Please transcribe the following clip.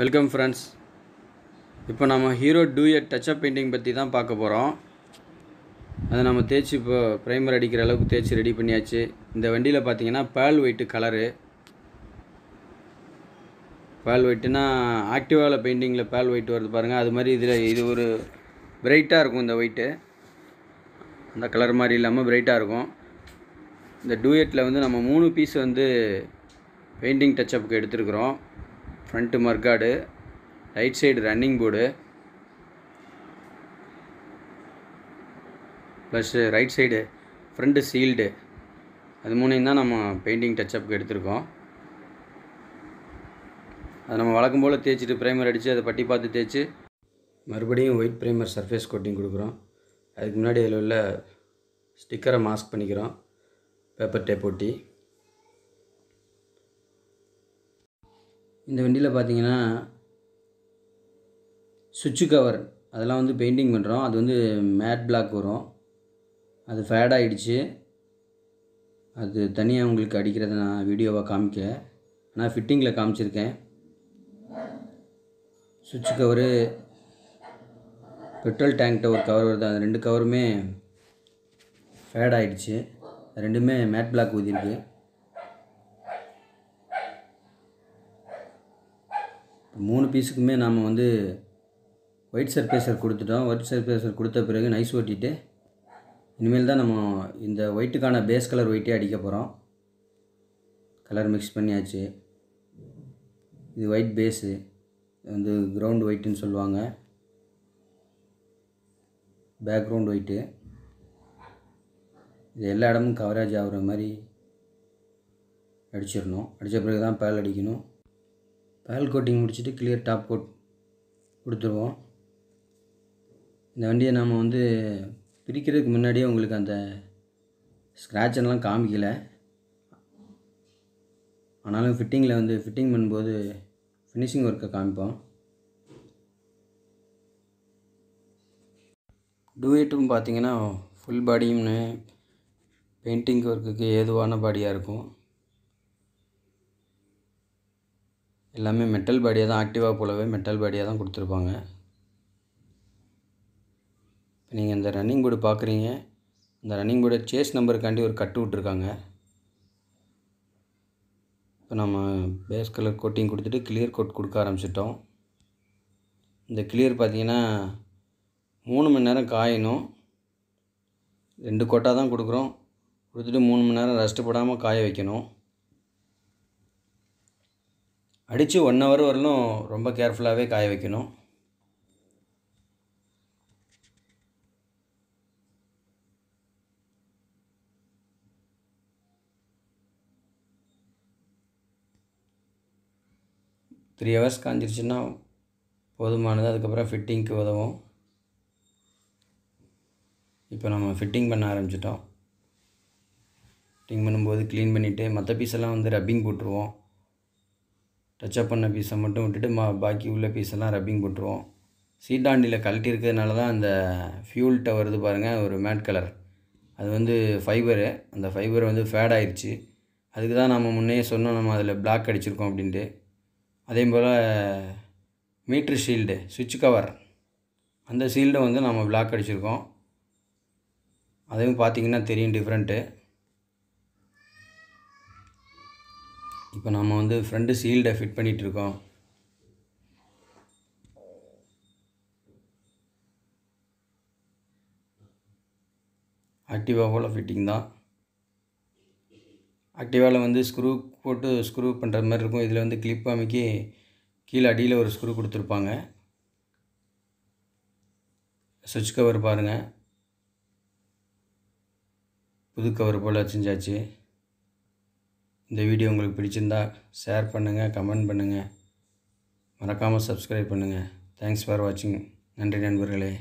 welcome friends இப்போ நம்ம hero duet அப் painting பற்றி தான் பார்க்க போகிறோம் அதை நம்ம தேய்ச்சி இப்போ ப்ரைமர் அடிக்கிற அளவுக்கு தேய்ச்சி ரெடி பண்ணியாச்சு இந்த வண்டியில் பார்த்தீங்கன்னா பேல் ஒயிட்டு கலரு பேல் ஒயிட்டுனா ஆக்டிவாவில் பெயிண்டிங்கில் பேல் ஒயிட் வருது பாருங்கள் அது மாதிரி இதில் இது ஒரு பிரைட்டாக இருக்கும் இந்த ஒயிட்டு அந்த கலர் மாதிரி இல்லாமல் பிரைட்டாக இருக்கும் இந்த டூயட்டில் வந்து நம்ம மூணு பீஸ் வந்து பெயிண்டிங் டச்சப்புக்கு எடுத்துருக்குறோம் front mudguard right side running board plus right side front shield அது மூணையும் தான் நம்ம பெயிண்டிங் டச்சப்புக்கு எடுத்திருக்கோம் அதை நம்ம வழக்கம் போல் தேய்ச்சிட்டு ப்ரைமர் அடித்து அதை பட்டி பார்த்து தேய்ச்சி மறுபடியும் ஒயிட் ப்ரைமர் சர்ஃபேஸ் கோட்டிங் கொடுக்குறோம் அதுக்கு முன்னாடி அதில் உள்ள ஸ்டிக்கரை மாஸ்க் பண்ணிக்கிறோம் பேப்பர் டேப் ஒட்டி இந்த வண்டியில் பார்த்தீங்கன்னா சுவிட்சு கவர் அதெல்லாம் வந்து பெயிண்டிங் பண்ணுறோம் அது வந்து மேட் பிளாக் வரும் அது ஃபேட் ஆகிடுச்சு அது தனியாக உங்களுக்கு அடிக்கிறத நான் வீடியோவாக காமிக்க ஆனால் ஃபிட்டிங்கில் காமிச்சிருக்கேன் சுவிட்ச் கவரு பெட்ரோல் டேங்க்கிட்ட ஒரு கவர் வருது அது ரெண்டு கவருமே ஃபேட் ஆகிடுச்சு ரெண்டுமே மேட் பிளாக் ஊதிருக்கு மூணு பீஸுக்குமே நாம் வந்து ஒயிட் சர்ஃபேஸர் கொடுத்துட்டோம் ஒயிட் சர்ஃபேஸர் கொடுத்த பிறகு நைஸ் ஓட்டிட்டு இனிமேல் தான் நம்ம இந்த ஒயிட்டுக்கான பேஸ் கலர் ஒயிட்டே அடிக்க போகிறோம் கலர் மிக்ஸ் பண்ணியாச்சு இது ஒயிட் பேஸு வந்து கிரவுண்ட் ஒயிட்டுன்னு சொல்லுவாங்க பேக்ரவுண்ட் ஒயிட்டு இது எல்லா இடமும் கவரேஜ் ஆகிற மாதிரி அடிச்சிடணும் அடித்த பிறகு தான் பேல் அடிக்கணும் பேல் கோட்டிங் முடிச்சுட்டு கிளியர் டாப் கோட் கொடுத்துருவோம் இந்த வண்டியை நாம் வந்து பிரிக்கிறதுக்கு முன்னாடியே உங்களுக்கு அந்த ஸ்க்ராட்செல்லாம் காமிக்கலை ஆனாலும் ஃபிட்டிங்கில் வந்து ஃபிட்டிங் பண்ணும்போது ஃபினிஷிங் ஒர்க்கை காமிப்போம் டூயட்டும் பார்த்திங்கன்னா ஃபுல் பாடியும்னு பெயிண்டிங் ஒர்க்குக்கு ஏதுவான பாடியாக இருக்கும் எல்லாமே மெட்டல் பாடியாக தான் ஆக்டிவாக போலவே மெட்டல் பாடியாக தான் கொடுத்துருப்பாங்க இப்போ நீங்கள் இந்த ரன்னிங் போர்டு பார்க்குறீங்க இந்த ரன்னிங் போர்டை சேஸ் நம்பருக்காண்டி ஒரு கட்டு விட்ருக்காங்க இப்போ நம்ம பேஸ் கலர் கோட்டிங் கொடுத்துட்டு கிளியர் கோட் கொடுக்க ஆரம்பிச்சிட்டோம் இந்த கிளியர் பார்த்தீங்கன்னா மூணு மணி நேரம் காயணும் ரெண்டு கோட்டாக தான் கொடுக்குறோம் கொடுத்துட்டு மூணு மணி நேரம் ரெஸ்ட் போடாமல் காய வைக்கணும் அடித்து ஒன் ஹவர் வரலும் ரொம்ப கேர்ஃபுல்லாகவே காய வைக்கணும் த்ரீ ஹவர்ஸ் காஞ்சிருச்சுன்னா போதுமானது அதுக்கப்புறம் ஃபிட்டிங்க்கு உதவும் இப்போ நம்ம ஃபிட்டிங் பண்ண ஆரம்பிச்சிட்டோம் ஃபிட்டிங் பண்ணும்போது க்ளீன் பண்ணிவிட்டு மற்ற பீஸெல்லாம் வந்து ரப்பிங் போட்டுருவோம் டச்சப் பண்ண பீஸை மட்டும் விட்டுட்டு மா பாக்கி உள்ள பீஸெல்லாம் ரப்பிங் போட்டுருவோம் சீட்டாண்டியில் கழட்டி இருக்கிறதுனால தான் அந்த ஃபியூல்கிட்ட வருது பாருங்கள் ஒரு மேட் கலர் அது வந்து ஃபைபரு அந்த ஃபைபர் வந்து ஃபேட் ஆயிடுச்சு அதுக்கு தான் நம்ம முன்னே சொன்னோம் நம்ம அதில் பிளாக் அடிச்சிருக்கோம் அப்படின்ட்டு அதே போல் மீட்ரு ஷீல்டு சுவிட்ச் கவர் அந்த ஷீல்டை வந்து நம்ம பிளாக் அடிச்சிருக்கோம் அதையும் பார்த்திங்கன்னா தெரியும் டிஃப்ரெண்ட்டு இப்போ நம்ம வந்து ஃப்ரண்ட்டு சீல்டை ஃபிட் பண்ணிகிட்ருக்கோம் ஆக்டிவா போல் ஃபிட்டிங் தான் ஆக்டிவாவில் வந்து ஸ்க்ரூ போட்டு ஸ்க்ரூ பண்ணுற மாதிரி இருக்கும் இதில் வந்து கிளிப் அமைக்கி கீழே அடியில் ஒரு ஸ்க்ரூ கொடுத்துருப்பாங்க சுவிட்ச் கவர் பாருங்கள் புது கவர் போல் செஞ்சாச்சு இந்த வீடியோ உங்களுக்கு பிடிச்சிருந்தா ஷேர் பண்ணுங்கள் கமெண்ட் பண்ணுங்கள் மறக்காமல் சப்ஸ்கிரைப் பண்ணுங்கள் தேங்க்ஸ் ஃபார் வாட்சிங் நன்றி நண்பர்களே